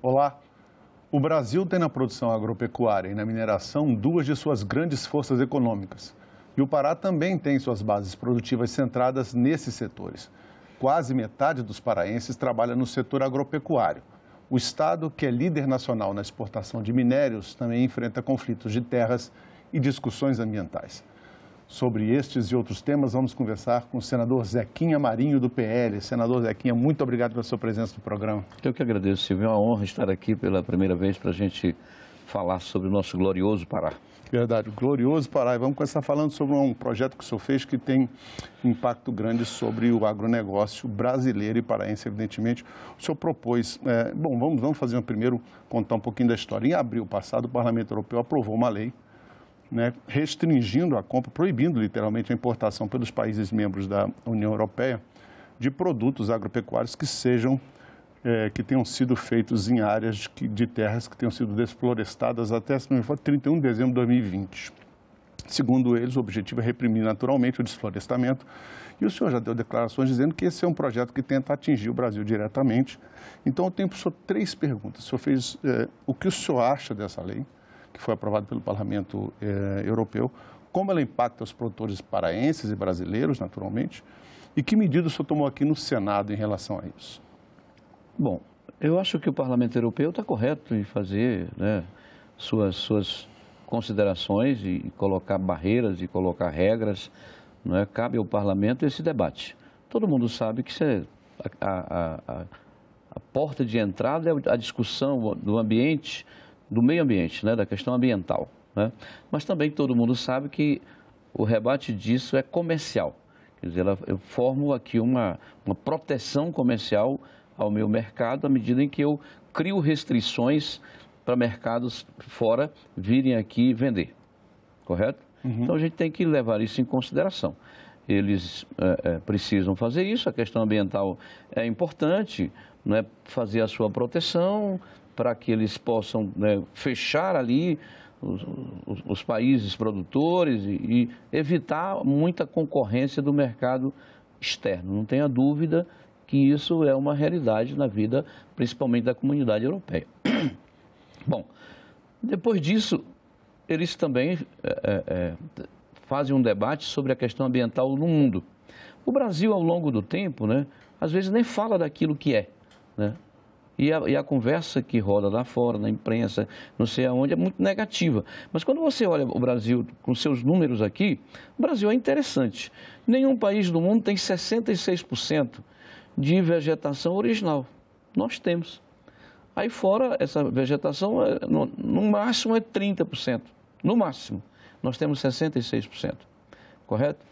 Olá. O Brasil tem na produção agropecuária e na mineração duas de suas grandes forças econômicas. E o Pará também tem suas bases produtivas centradas nesses setores. Quase metade dos paraenses trabalha no setor agropecuário. O Estado, que é líder nacional na exportação de minérios, também enfrenta conflitos de terras e discussões ambientais. Sobre estes e outros temas, vamos conversar com o senador Zequinha Marinho, do PL. Senador Zequinha, muito obrigado pela sua presença no programa. Eu que agradeço, Silvio. É uma honra estar aqui pela primeira vez para a gente falar sobre o nosso glorioso Pará. Verdade, glorioso Pará. E vamos começar falando sobre um projeto que o senhor fez que tem impacto grande sobre o agronegócio brasileiro e paraense, evidentemente. O senhor propôs, é, bom, vamos, vamos fazer um primeiro, contar um pouquinho da história. Em abril passado, o Parlamento Europeu aprovou uma lei né, restringindo a compra, proibindo literalmente a importação pelos países membros da União Europeia de produtos agropecuários que sejam é, que tenham sido feitos em áreas que, de terras que tenham sido desflorestadas até 31 de dezembro de 2020. Segundo eles, o objetivo é reprimir naturalmente o desflorestamento. E o senhor já deu declarações dizendo que esse é um projeto que tenta atingir o Brasil diretamente. Então, eu tenho para o senhor três perguntas. O senhor fez é, o que o senhor acha dessa lei? que foi aprovado pelo Parlamento eh, Europeu, como ela impacta os produtores paraenses e brasileiros, naturalmente, e que medidas o senhor tomou aqui no Senado em relação a isso? Bom, eu acho que o Parlamento Europeu está correto em fazer né, suas, suas considerações e colocar barreiras e colocar regras. Não é? Cabe ao Parlamento esse debate. Todo mundo sabe que é a, a, a, a porta de entrada é a discussão do ambiente, do meio ambiente, né, da questão ambiental. Né? Mas também todo mundo sabe que o rebate disso é comercial. Quer dizer, eu formo aqui uma, uma proteção comercial ao meu mercado à medida em que eu crio restrições para mercados fora virem aqui vender. Correto? Uhum. Então a gente tem que levar isso em consideração. Eles é, é, precisam fazer isso, a questão ambiental é importante, né? fazer a sua proteção, para que eles possam né, fechar ali os, os, os, países produtores e, e evitar muita concorrência do mercado externo. Não tenha dúvida que isso é uma realidade na vida, principalmente da comunidade europeia. Bom, depois disso, eles também é, é, fazem um debate sobre a questão ambiental no mundo. O Brasil, ao longo do tempo, né, às vezes nem fala daquilo que é. Né? E a, e a, conversa que roda lá fora, na imprensa, não sei aonde, é muito negativa. Mas quando você olha o Brasil com seus números aqui, o Brasil é interessante. Nenhum país do mundo tem 66% de vegetação original. Nós temos. Aí fora, essa vegetação, é, no, no máximo, é 30%. No máximo. Nós temos 66%. Correto?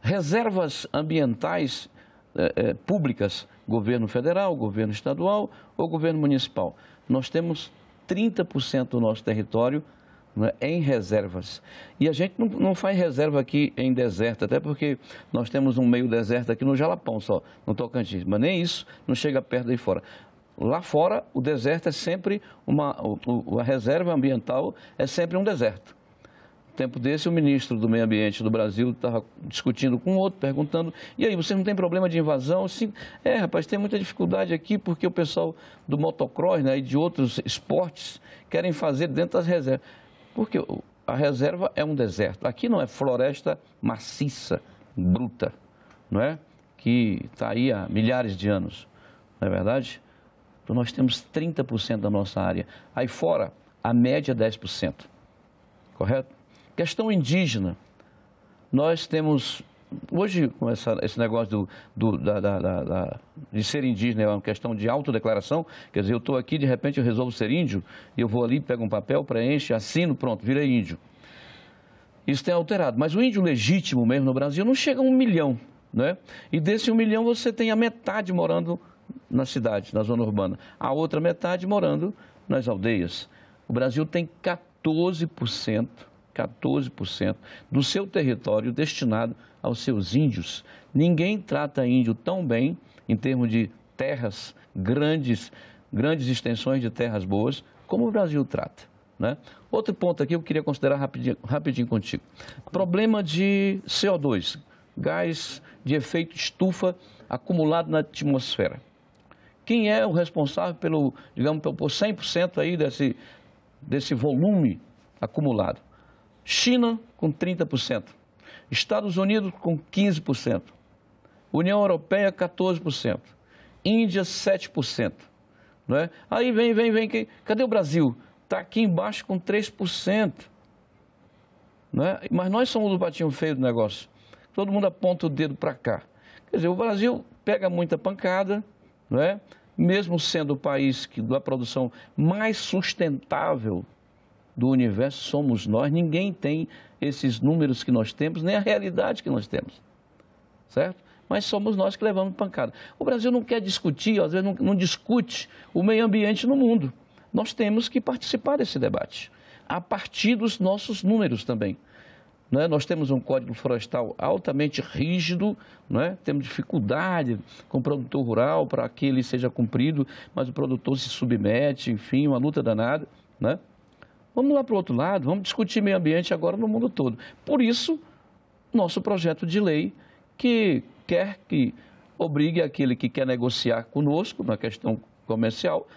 Reservas ambientais é, é, públicas governo federal, governo estadual ou governo municipal. Nós temos 30% do nosso território né, em reservas. E a gente não, não, faz reserva aqui em deserto, até porque nós temos um meio deserto aqui no Jalapão só, no Tocantins, mas nem isso não chega perto de fora. Lá fora, o deserto é sempre uma. O, a reserva ambiental é sempre um deserto tempo desse, o ministro do Meio Ambiente do Brasil estava discutindo com outro, perguntando: e aí, você não tem problema de invasão? Sim, é, rapaz, tem muita dificuldade aqui porque o pessoal do motocross né, e de outros esportes querem fazer dentro das reservas. Porque a reserva é um deserto. Aqui não é floresta maciça, bruta, não é? Que está aí há milhares de anos, não é verdade? Então, nós temos 30% da nossa área. Aí fora, a média é 10%. Correto? Questão indígena. Nós temos. Hoje, com essa, esse negócio do, do da, da, da, de ser indígena é uma questão de autodeclaração, quer dizer, eu estou aqui, de repente eu resolvo ser índio, eu vou ali, pego um papel, preencho, assino, pronto, virei índio. Isso tem alterado. Mas o índio legítimo mesmo no Brasil não chega a um milhão. Né? E desse um milhão você tem a metade morando na cidade, na zona urbana, a outra metade morando nas aldeias. O Brasil tem 14% 14% do seu território destinado aos seus índios. Ninguém trata índio tão bem, em termos de terras grandes, grandes extensões de terras boas, como o Brasil trata. Né? Outro ponto aqui eu queria considerar rapidinho, rapidinho contigo. Problema de CO2, gás de efeito estufa acumulado na atmosfera. Quem é o responsável pelo, digamos, por 100% aí desse, desse volume acumulado? China com 30%, Estados Unidos com 15%, União Europeia 14%, Índia 7%. Não é? Aí vem, vem, vem. Cadê o Brasil? Está aqui embaixo com 3%. Não é? Mas nós somos o patinho feio do negócio. Todo mundo aponta o dedo para cá. Quer dizer, o Brasil pega muita pancada, não é? mesmo sendo o país que, da produção mais sustentável do universo somos nós. Ninguém tem esses números que nós temos, nem a realidade que nós temos. Certo? Mas somos nós que levamos pancada. O Brasil não quer discutir, às vezes não, não discute o meio ambiente no mundo. Nós temos que participar desse debate, a partir dos nossos números também. É? Nós temos um código florestal altamente rígido, é? temos dificuldade com o produtor rural para que ele seja cumprido, mas o produtor se submete, enfim, uma luta danada. Né? Vamos lá para o outro lado, vamos discutir meio ambiente agora no mundo todo. Por isso, nosso projeto de lei que quer que obrigue aquele que quer negociar conosco na questão comercial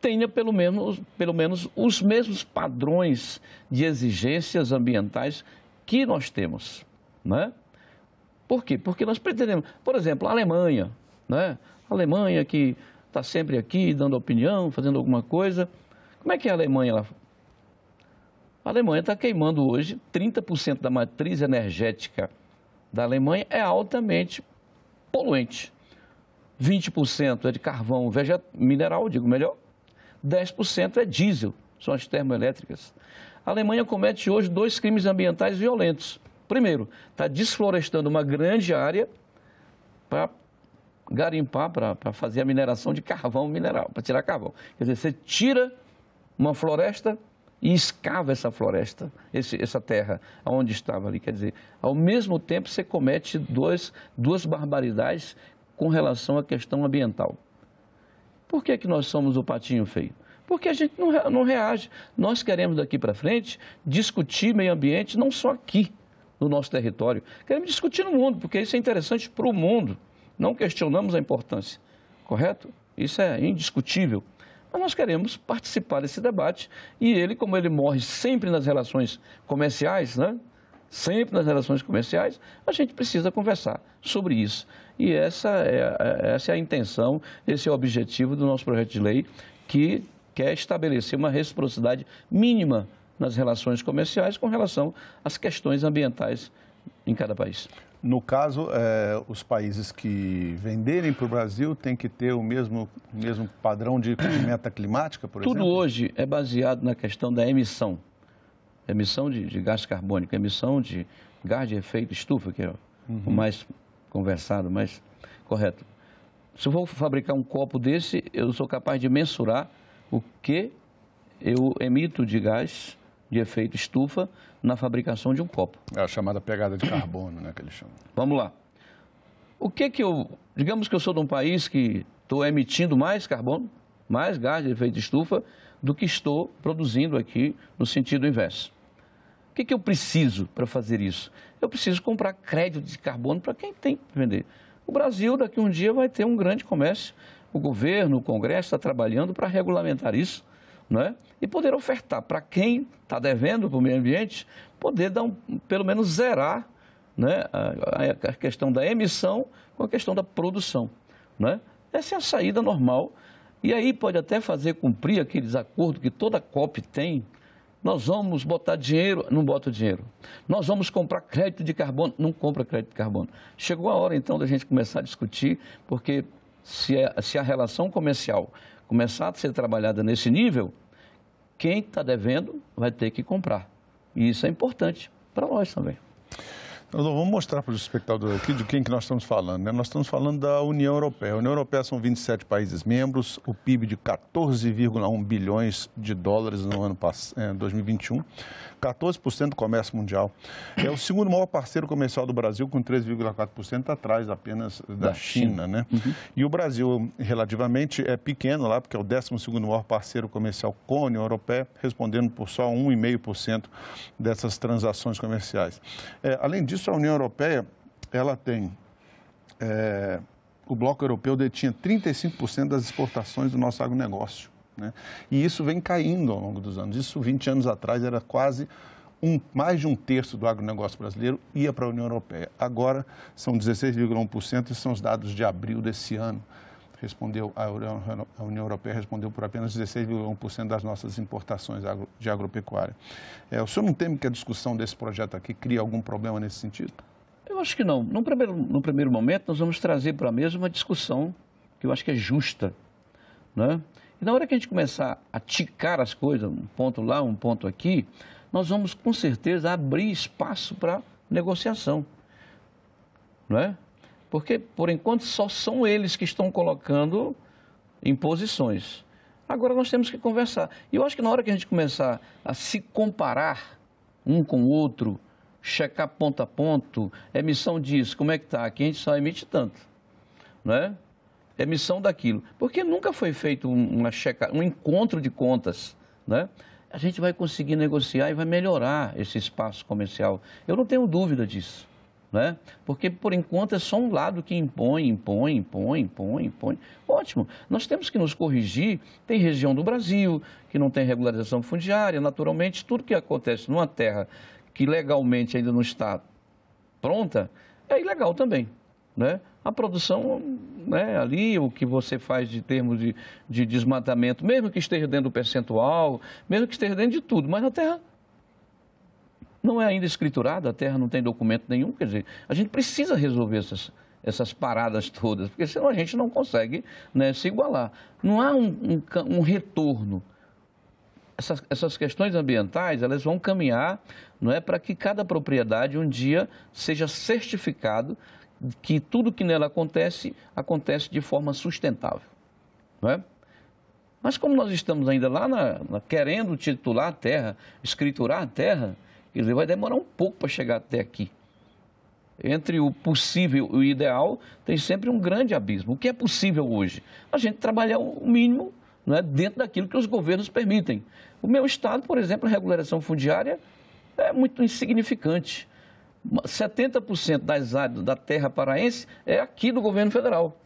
tenha pelo menos, pelo menos os mesmos padrões de exigências ambientais que nós temos. Né? Por quê? Porque nós pretendemos, por exemplo, a Alemanha, né? a Alemanha que está sempre aqui dando opinião, fazendo alguma coisa. Como é que é a Alemanha lá? A Alemanha está queimando hoje 30% da matriz energética da Alemanha é altamente poluente. 20% é de carvão vegetal, mineral, digo melhor, 10% é diesel, são as termoelétricas. A Alemanha comete hoje dois crimes ambientais violentos. Primeiro, está desflorestando uma grande área para garimpar, para fazer a mineração de carvão mineral, para tirar carvão. Quer dizer, você tira uma floresta e escava essa floresta, esse, essa terra, onde estava ali. Quer dizer, ao mesmo tempo você comete dois, duas barbaridades com relação à questão ambiental. Por que, é que nós somos o patinho feio? Porque a gente não, não reage. Nós queremos daqui para frente discutir meio ambiente não só aqui, no nosso território. Queremos discutir no mundo, porque isso é interessante para o mundo. Não questionamos a importância, correto? Isso é indiscutível. Mas então, nós queremos participar desse debate e ele, como ele morre sempre nas relações comerciais, né? sempre nas relações comerciais, a gente precisa conversar sobre isso. E essa é, é, essa é a intenção, esse é o objetivo do nosso projeto de lei, que quer estabelecer uma reciprocidade mínima nas relações comerciais com relação às questões ambientais em cada país. No caso, é, os países que venderem para o Brasil têm que ter o mesmo, mesmo padrão de meta climática, por Tudo exemplo? Tudo hoje é baseado na questão da emissão. Emissão de, de gás carbônico, emissão de gás de efeito estufa, que é uhum. o mais conversado, mais correto. Se eu vou fabricar um copo desse, eu sou capaz de mensurar o que eu emito de gás de efeito estufa na fabricação de um copo. É a chamada pegada de carbono, né, que eles chamam. Vamos lá. O que que eu... Digamos que eu sou de um país que estou emitindo mais carbono, mais gás de efeito estufa, do que estou produzindo aqui no sentido inverso. O que, que eu preciso para fazer isso? Eu preciso comprar crédito de carbono para quem tem que vender. O Brasil, daqui a um dia, vai ter um grande comércio. O governo, o Congresso está trabalhando para regulamentar isso né? e poder ofertar para quem está devendo para o meio ambiente, poder dar um, pelo menos zerar né? a, a, questão da emissão com a questão da produção. Né? Essa é a saída normal. E aí pode até fazer cumprir aqueles acordos que toda COP tem. Nós vamos botar dinheiro, não bota dinheiro. Nós vamos comprar crédito de carbono, não compra crédito de carbono. Chegou a hora então da gente começar a discutir, porque se a, é, se a relação comercial começar a ser trabalhada nesse nível, quem está devendo vai ter que comprar. E isso é importante para nós também vamos mostrar para os espectadores aqui de quem que nós estamos falando. Né? Nós estamos falando da União Europeia. A União Europeia são 27 países membros, o PIB de 14,1 bilhões de dólares no ano em 2021, 14% do comércio mundial. É o segundo maior parceiro comercial do Brasil, com 13,4% atrás apenas da, da China. China. Né? Uhum. E o Brasil, relativamente, é pequeno lá, porque é o 12 segundo maior parceiro comercial com a União Europeia, respondendo por só 1,5% dessas transações comerciais. É, além disso, isso, a União Europeia, ela tem... É, o Bloco Europeu detinha 35% das exportações do nosso agronegócio. Né? E isso vem caindo ao longo dos anos. Isso, 20 anos atrás, era quase um, mais de um terço do agronegócio brasileiro ia para a União Europeia. Agora, são 16,1% e são os dados de abril desse ano respondeu, a União Europeia respondeu por apenas 16,1% das nossas importações de agropecuária. É, o senhor não teme que a discussão desse projeto aqui crie algum problema nesse sentido? Eu acho que não. No primeiro, no primeiro momento, nós vamos trazer para a mesa uma discussão que eu acho que é justa. Né? E na hora que a gente começar a ticar as coisas, um ponto lá, um ponto aqui, nós vamos com certeza abrir espaço para negociação. Não é? Porque, por enquanto, só são eles que estão colocando imposições. Agora nós temos que conversar. E eu acho que na hora que a gente começar a se comparar um com o outro, checar ponto a ponto, emissão disso, como é que está? Aqui a gente só emite tanto, é Emissão daquilo. Porque nunca foi feito uma checa, um encontro de contas, né? A gente vai conseguir negociar e vai melhorar esse espaço comercial. Eu não tenho dúvida disso. Né? Porque, por enquanto, é só um lado que impõe, impõe, impõe, impõe, impõe. Ótimo, nós temos que nos corrigir. Tem região do Brasil que não tem regularização fundiária, naturalmente, tudo que acontece numa terra que legalmente ainda não está pronta é ilegal também. Né? A produção né, ali, o que você faz de termos de, de desmatamento, mesmo que esteja dentro do percentual, mesmo que esteja dentro de tudo, mas a terra não é ainda escriturada, a terra não tem documento nenhum, quer dizer, a gente precisa resolver essas, essas paradas todas, porque senão a gente não consegue né, se igualar. Não há um, um, um retorno. Essas, essas, questões ambientais elas vão caminhar não é para que cada propriedade um dia seja certificado que tudo que nela acontece acontece de forma sustentável, não é? Mas como nós estamos ainda lá na, na, querendo titular a terra, escriturar a terra, Quer vai demorar um pouco para chegar até aqui. Entre o possível e o ideal, tem sempre um grande abismo. O que é possível hoje? A gente trabalhar o mínimo né, dentro daquilo que os governos permitem. O meu estado, por exemplo, a regulação fundiária é muito insignificante. 70% das áreas da terra paraense é aqui do governo federal.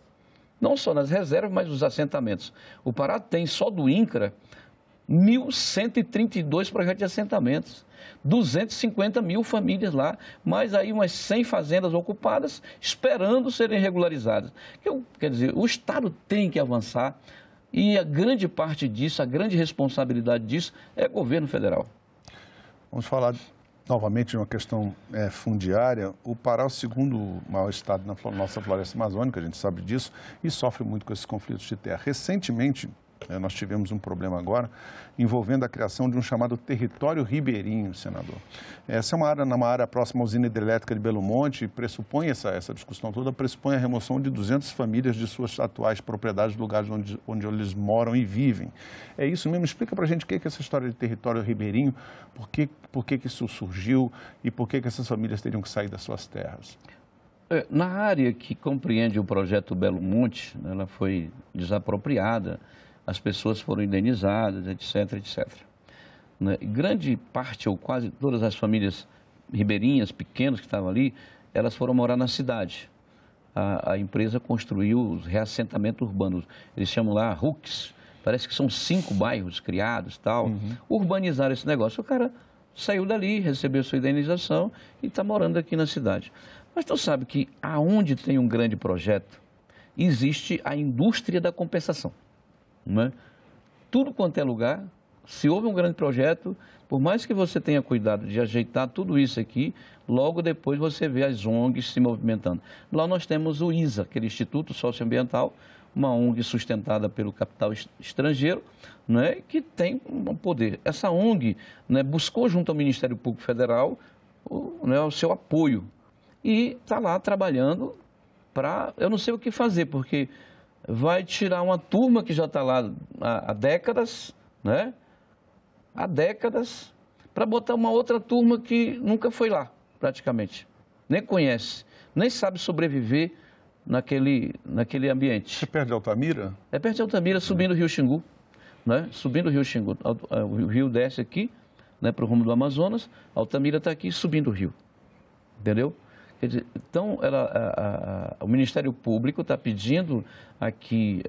Não só nas reservas, mas nos assentamentos. O Pará tem só do INCRA 1.132 projetos de assentamentos. 250 mil famílias lá, mais aí umas 100 fazendas ocupadas, esperando serem regularizadas. Eu, quer dizer, o Estado tem que avançar e a grande parte disso, a grande responsabilidade disso é o governo federal. Vamos falar novamente de uma questão é, fundiária. O Pará é o segundo maior estado na nossa floresta amazônica, a gente sabe disso, e sofre muito com esses conflitos de terra. Recentemente, é, nós tivemos um problema agora envolvendo a criação de um chamado território ribeirinho, senador. Essa é uma área, uma área próxima à usina hidrelétrica de Belo Monte, pressupõe essa, essa discussão toda, pressupõe a remoção de 200 famílias de suas atuais propriedades, lugares onde, onde eles moram e vivem. É isso mesmo? Explica a gente o é que é essa história de território ribeirinho, por que, por que, que isso surgiu e por que, que essas famílias teriam que sair das suas terras. É, na área que compreende o projeto Belo Monte, ela foi desapropriada, as pessoas foram indenizadas, etc, etc. Né? Grande parte ou quase todas as famílias ribeirinhas, pequenas que estavam ali, elas foram morar na cidade. A, a empresa construiu os reassentamentos urbanos. Eles chamam lá RUCs. Parece que são cinco bairros criados tal. Uhum. Urbanizaram esse negócio. O cara saiu dali, recebeu sua indenização e está morando aqui na cidade. Mas tu sabe que aonde tem um grande projeto, existe a indústria da compensação. Né? Tudo quanto é lugar, se houve um grande projeto, por mais que você tenha cuidado de ajeitar tudo isso aqui, logo depois você vê as ONGs se movimentando. Lá nós temos o ISA, aquele Instituto Socioambiental, uma ONG sustentada pelo capital estrangeiro, né, que tem um poder. Essa ONG né, buscou junto ao Ministério Público Federal o, né, o seu apoio e está lá trabalhando para... Eu não sei o que fazer, porque vai tirar uma turma que já está lá há, há décadas, né? Há décadas, para botar uma outra turma que nunca foi lá, praticamente. Nem conhece, nem sabe sobreviver naquele, naquele ambiente. Você perde Altamira? É perto de Altamira, subindo o rio Xingu. Né? Subindo o rio Xingu. O rio desce aqui, né, para o rumo do Amazonas. Altamira está aqui subindo o rio. Entendeu? Então, ela, a, a, o Ministério Público está pedindo aqui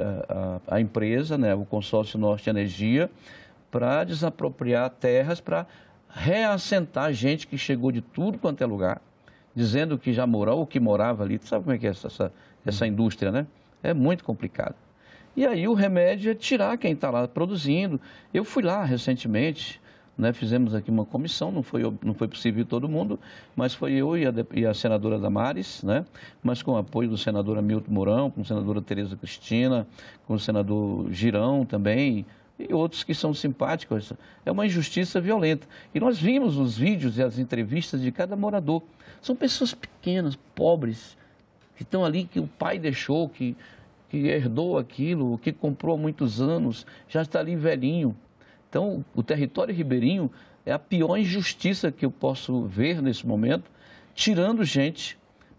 a, a, empresa, né, o consórcio Norte Energia, para desapropriar terras para reassentar gente que chegou de tudo quanto é lugar, dizendo que já morou ou que morava ali. Tu sabe como é que é essa, essa, essa uhum. indústria, né? É muito complicado. E aí o remédio é tirar quem está lá produzindo. Eu fui lá recentemente, né? Fizemos aqui uma comissão, não foi, não foi possível todo mundo, mas foi eu e a, e a senadora Damares, né? mas com o apoio do senador Hamilton Mourão, com a senadora Tereza Cristina, com o senador Girão também, e outros que são simpáticos. É uma injustiça violenta. E nós vimos os vídeos e as entrevistas de cada morador. São pessoas pequenas, pobres, que estão ali que o pai deixou, que, que herdou aquilo, que comprou há muitos anos, já está ali velhinho, então, o território ribeirinho é a pior injustiça que eu posso ver nesse momento, tirando gente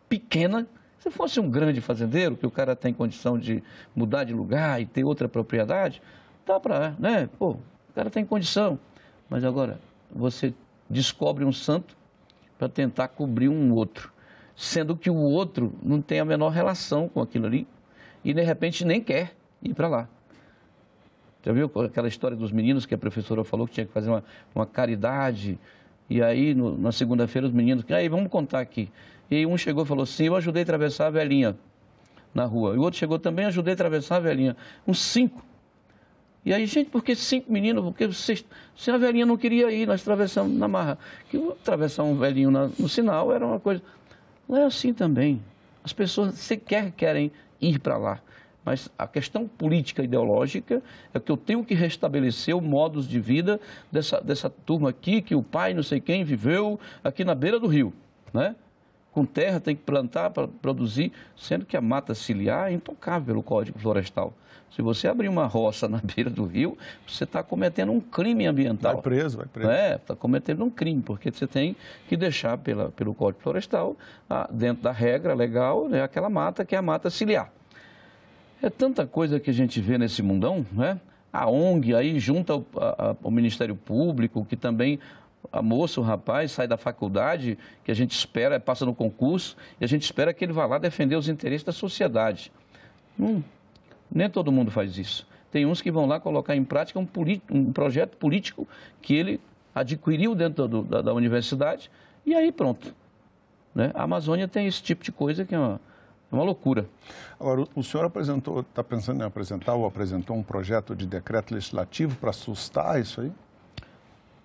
pequena. Se fosse um grande fazendeiro, que o cara tem condição de mudar de lugar e ter outra propriedade, dá para, né? Pô, o cara tem condição. Mas agora, você descobre um santo para tentar cobrir um outro, sendo que o outro não tem a menor relação com aquilo ali e, de repente, nem quer ir para lá. Já viu aquela história dos meninos que a professora falou que tinha que fazer uma, uma caridade? E aí, no, na segunda-feira, os meninos, aí vamos contar aqui. E um chegou e falou assim: Eu ajudei a atravessar a velhinha na rua. E o outro chegou também, ajudei a atravessar a velhinha. Uns cinco. E aí, gente, por que cinco meninos? Porque vocês, se a velhinha não queria ir, nós atravessamos na marra. Que atravessar um velhinho na, no sinal era uma coisa. Não é assim também. As pessoas sequer querem ir para lá mas a questão política ideológica é que eu tenho que restabelecer o modus de vida dessa, dessa turma aqui, que o pai não sei quem viveu aqui na beira do rio, né? Com terra tem que plantar para produzir, sendo que a mata ciliar é intocável pelo Código Florestal. Se você abrir uma roça na beira do rio, você está cometendo um crime ambiental. Vai preso, vai preso. É, está cometendo um crime, porque você tem que deixar pela, pelo Código Florestal, a, dentro da regra legal, né, aquela mata que é a mata ciliar. É tanta coisa que a gente vê nesse mundão, né? A ONG aí junta o, a, o Ministério Público, que também a moça, o rapaz, sai da faculdade, que a gente espera, passa no concurso, e a gente espera que ele vá lá defender os interesses da sociedade. Hum, nem todo mundo faz isso. Tem uns que vão lá colocar em prática um, um projeto político que ele adquiriu dentro do, da, da, universidade, e aí pronto. Né? A Amazônia tem esse tipo de coisa que é uma, é uma loucura. Agora, o senhor apresentou, está pensando em apresentar ou apresentou um projeto de decreto legislativo para assustar isso aí?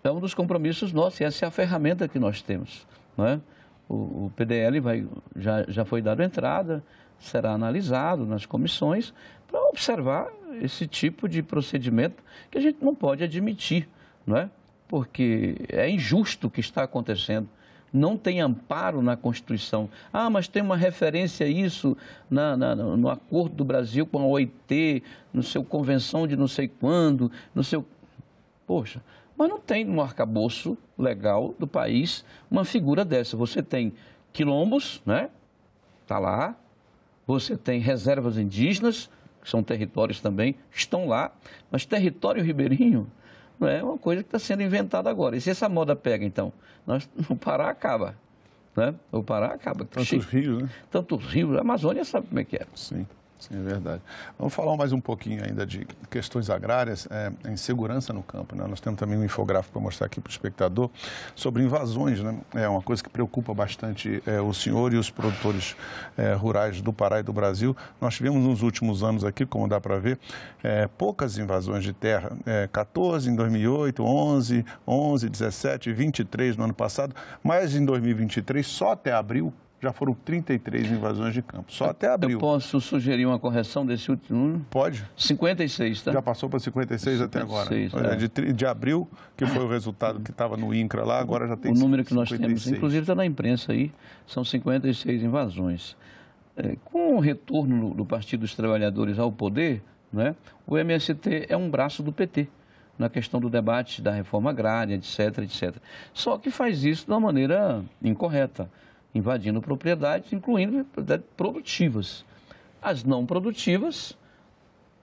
É um dos compromissos nossos, e essa é a ferramenta que nós temos. Né? O, o PDL vai, já, já foi dado entrada, será analisado nas comissões para observar esse tipo de procedimento que a gente não pode admitir, não é? porque é injusto o que está acontecendo não tem amparo na Constituição. Ah, mas tem uma referência a isso na, na, no acordo do Brasil com a OIT, no seu convenção de não sei quando, no seu. Poxa, mas não tem no arcabouço legal do país uma figura dessa. Você tem quilombos, né? Está lá. Você tem reservas indígenas, que são territórios também, estão lá. Mas território ribeirinho, não é uma coisa que está sendo inventada agora. E se essa moda pega, então, nós, o Pará acaba. Né? O Pará acaba. Tá Tantos rios, né? Tantos rios. A Amazônia sabe como é que é. Sim. Sim, é verdade. Vamos falar mais um pouquinho ainda de questões agrárias, é, insegurança no campo. Né? Nós temos também um infográfico para mostrar aqui para o espectador sobre invasões. Né? É uma coisa que preocupa bastante é, o senhor e os produtores é, rurais do Pará e do Brasil. Nós tivemos nos últimos anos aqui, como dá para ver, é, poucas invasões de terra. 14 é, em 2008, 11, 11, 17, 23 no ano passado. Mas em 2023, só até abril, já foram 33 invasões de campo, só até abril. Eu posso sugerir uma correção desse último número? Pode. 56, tá? Já passou para 56, 56 até agora. É. De, de abril, que foi o resultado que estava no INCRA lá, agora já tem O número 56. que nós temos, inclusive está na imprensa aí, são 56 invasões. É, com o retorno do Partido dos Trabalhadores ao poder, né, o MST é um braço do PT na questão do debate da reforma agrária, etc, etc. Só que faz isso de uma maneira incorreta invadindo propriedades, incluindo propriedades produtivas. As não produtivas,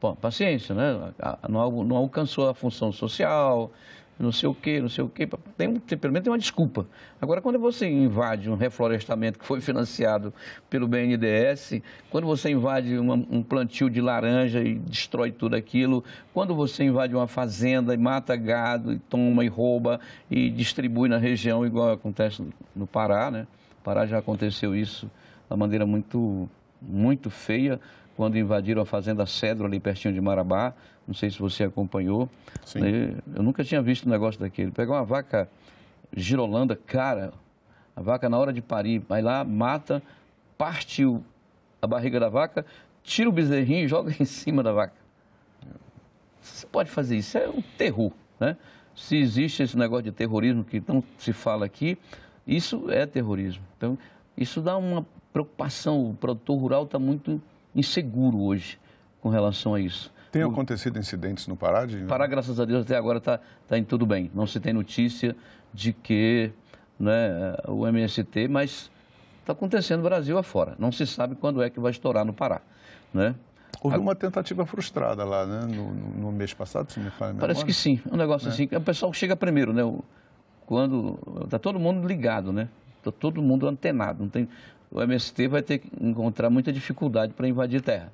bom, paciência, né? Não, não alcançou a função social, não sei o quê, não sei o quê. Tem, pelo menos tem uma desculpa. Agora, quando você invade um reflorestamento que foi financiado pelo BNDES, quando você invade uma, um plantio de laranja e destrói tudo aquilo, quando você invade uma fazenda e mata gado, e toma e rouba e distribui na região, igual acontece no Pará, né? Pará já aconteceu isso de uma maneira muito, muito feia, quando invadiram a fazenda Cedro, ali pertinho de Marabá. Não sei se você acompanhou. Sim. Né? Eu nunca tinha visto um negócio daquele. Pegar uma vaca girolanda, cara, a vaca na hora de parir, vai lá, mata, parte o, a barriga da vaca, tira o bezerrinho e joga em cima da vaca. Você pode fazer isso, é um terror, né? Se existe esse negócio de terrorismo que não se fala aqui, isso é terrorismo. Então, isso dá uma preocupação. O produtor rural está muito inseguro hoje com relação a isso. Tem acontecido incidentes no Pará? De... Pará, graças a Deus, até agora está tá indo tudo bem. Não se tem notícia de que né, o MST, mas está acontecendo Brasil afora. Não se sabe quando é que vai estourar no Pará. Né? Houve uma tentativa frustrada lá, né? No, no mês passado, se me fala Parece que sim. Um negócio né? assim. O pessoal chega primeiro, né? O, quando. Está todo mundo ligado, né? Está todo mundo antenado. Não tem, o MST vai ter que encontrar muita dificuldade para invadir terra,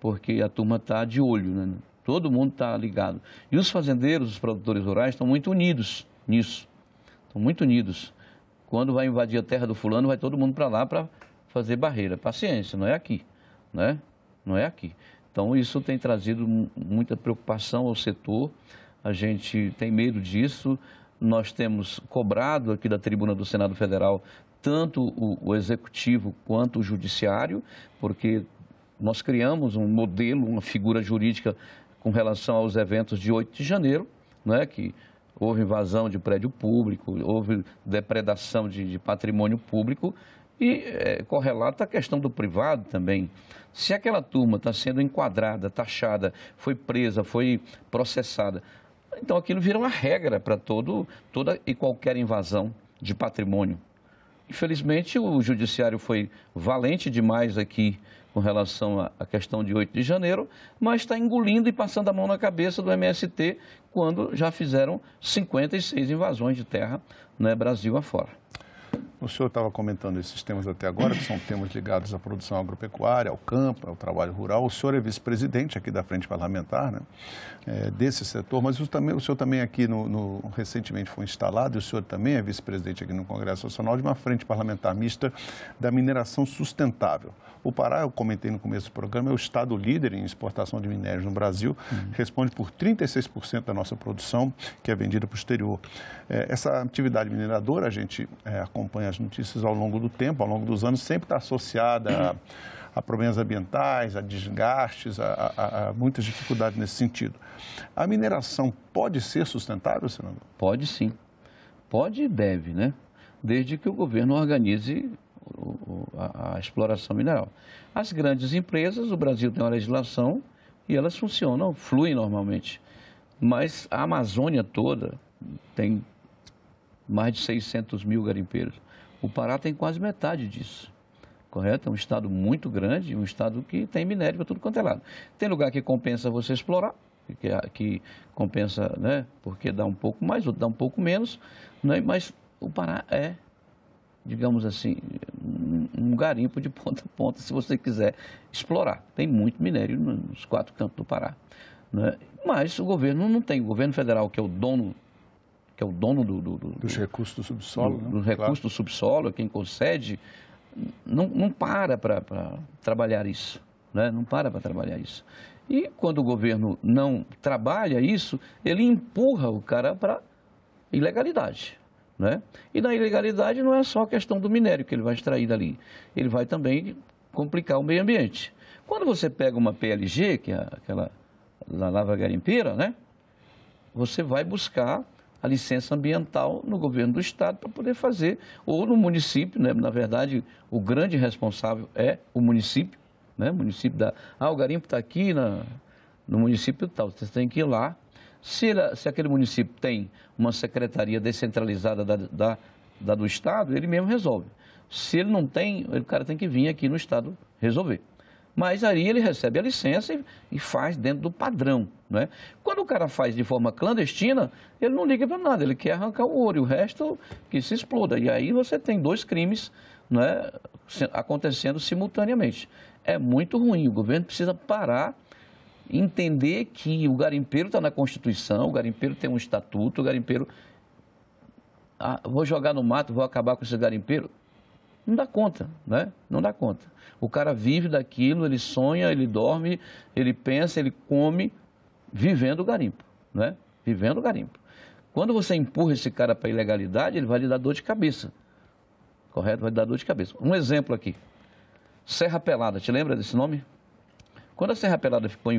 porque a turma está de olho, né? Todo mundo está ligado. E os fazendeiros, os produtores rurais, estão muito unidos nisso. Estão muito unidos. Quando vai invadir a terra do fulano, vai todo mundo para lá para fazer barreira. Paciência, não é aqui, né? Não é aqui. Então, isso tem trazido muita preocupação ao setor. A gente tem medo disso nós temos cobrado aqui da tribuna do Senado Federal tanto o, o executivo quanto o judiciário, porque nós criamos um modelo, uma figura jurídica com relação aos eventos de 8 de janeiro, né, que houve invasão de prédio público, houve depredação de, de patrimônio público e é, correlata a questão do privado também. Se aquela turma está sendo enquadrada, taxada, foi presa, foi processada, então aquilo vira uma regra para toda e qualquer invasão de patrimônio. Infelizmente, o judiciário foi valente demais aqui com relação à questão de 8 de janeiro, mas está engolindo e passando a mão na cabeça do MST quando já fizeram 56 invasões de terra né, Brasil afora. O senhor estava comentando esses temas até agora, que são temas ligados à produção agropecuária, ao campo, ao trabalho rural. O senhor é vice-presidente aqui da Frente Parlamentar, né, é, desse setor, mas o, também, o senhor também aqui, no, no, recentemente foi instalado, e o senhor também é vice-presidente aqui no Congresso Nacional de uma Frente Parlamentar Mista da Mineração Sustentável. O Pará, eu comentei no começo do programa, é o estado líder em exportação de minérios no Brasil, uhum. responde por 36% da nossa produção, que é vendida para o exterior. É, essa atividade mineradora a gente é, acompanha as notícias ao longo do tempo, ao longo dos anos, sempre está associada a, a, problemas ambientais, a desgastes, a, a, a, muitas dificuldades nesse sentido. A mineração pode ser sustentável, Senador? Pode sim. Pode e deve, né? Desde que o governo organize a exploração mineral. As grandes empresas, o Brasil tem uma legislação e elas funcionam, fluem normalmente. Mas a Amazônia toda tem mais de 600 mil garimpeiros. O Pará tem quase metade disso. Correto? É um estado muito grande, um estado que tem minério para tudo quanto é lado. Tem lugar que compensa você explorar, que, que compensa, né? Porque dá um pouco mais, outro dá um pouco menos, né? Mas o Pará é, digamos assim, um garimpo de ponta a ponta, se você quiser explorar. Tem muito minério nos quatro cantos do Pará. Né? Mas o governo não tem. O governo federal, que é o dono que é o dono do, do, do, dos recursos do subsolo, do, né? dos recursos claro. do subsolo, quem concede, não, não para para trabalhar isso, né? não para para trabalhar isso. E quando o governo não trabalha isso, ele empurra o cara para ilegalidade. Né? E na ilegalidade não é só a questão do minério que ele vai extrair dali, ele vai também complicar o meio ambiente. Quando você pega uma PLG, que é aquela lava garimpeira, né? você vai buscar a licença ambiental no governo do estado para poder fazer, ou no município, né? na verdade, o grande responsável é o município, né? município da. Ah, o garimpo está aqui na, no município tal, você tem que ir lá. Se, ele, se aquele município tem uma secretaria descentralizada da, da, da do estado, ele mesmo resolve. Se ele não tem, o cara tem que vir aqui no estado resolver. Mas aí ele recebe a licença e, e faz dentro do padrão. Né? Quando o cara faz de forma clandestina, ele não liga para nada, ele quer arrancar o ouro e o resto que se exploda. E aí você tem dois crimes né, acontecendo simultaneamente. É muito ruim, o governo precisa parar entender que o garimpeiro está na Constituição, o garimpeiro tem um estatuto, o garimpeiro. Ah, vou jogar no mato, vou acabar com esse garimpeiro não dá conta, né? Não dá conta. O cara vive daquilo, ele sonha, ele dorme, ele pensa, ele come, vivendo o garimpo, né? Vivendo o garimpo. Quando você empurra esse cara para ilegalidade, ele vai lhe dar dor de cabeça. Correto? Vai lhe dar dor de cabeça. Um exemplo aqui. Serra Pelada, te lembra desse nome? Quando a Serra Pelada ficou eh,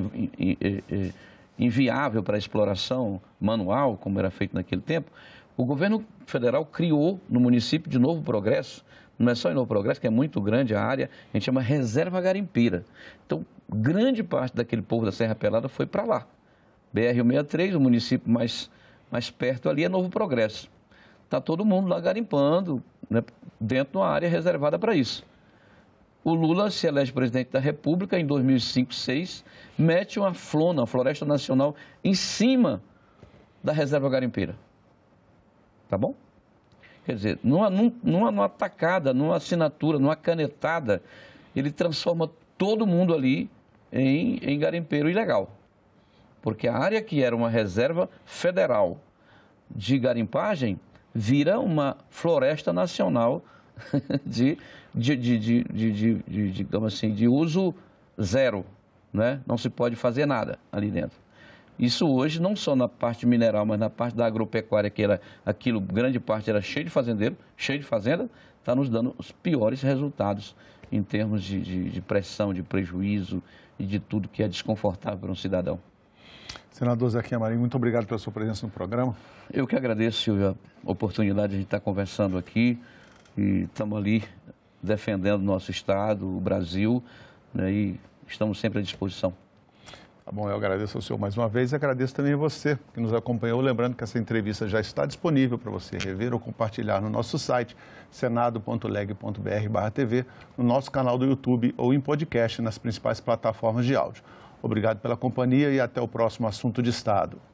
eh, inviável para exploração manual, como era feito naquele tempo, o governo federal criou no município de Novo Progresso não é só em Novo Progresso, que é muito grande a área, a gente chama reserva garimpeira. Então, grande parte daquele povo da Serra Pelada foi para lá. br 63, o município mais, mais perto ali é Novo Progresso. Está todo mundo lá garimpando, né, dentro de uma área reservada para isso. O Lula se elege presidente da República em 2005, 2006, mete uma flona, uma floresta nacional, em cima da reserva garimpeira. Tá bom? Quer dizer, numa, numa, numa tacada, numa assinatura, numa canetada, ele transforma todo mundo ali em, em garimpeiro ilegal. Porque a área que era uma reserva federal de garimpagem vira uma floresta nacional de, de, de, de, de, de, de digamos assim, de uso zero. Né? Não se pode fazer nada ali dentro. Isso hoje, não só na parte mineral, mas na parte da agropecuária, que era aquilo, grande parte era cheio de fazendeiro, cheio de fazenda, está nos dando os piores resultados em termos de, de, de pressão, de prejuízo e de tudo que é desconfortável para um cidadão. Senador Zequinha Marinho, muito obrigado pela sua presença no programa. Eu que agradeço, Silvio, a oportunidade de estar conversando aqui. E estamos ali defendendo o nosso Estado, o Brasil, né, e estamos sempre à disposição. Tá bom, eu agradeço ao senhor mais uma vez e agradeço também a você que nos acompanhou. Lembrando que essa entrevista já está disponível para você rever ou compartilhar no nosso site senado.leg.br/tv, no nosso canal do YouTube ou em podcast nas principais plataformas de áudio. Obrigado pela companhia e até o próximo Assunto de Estado.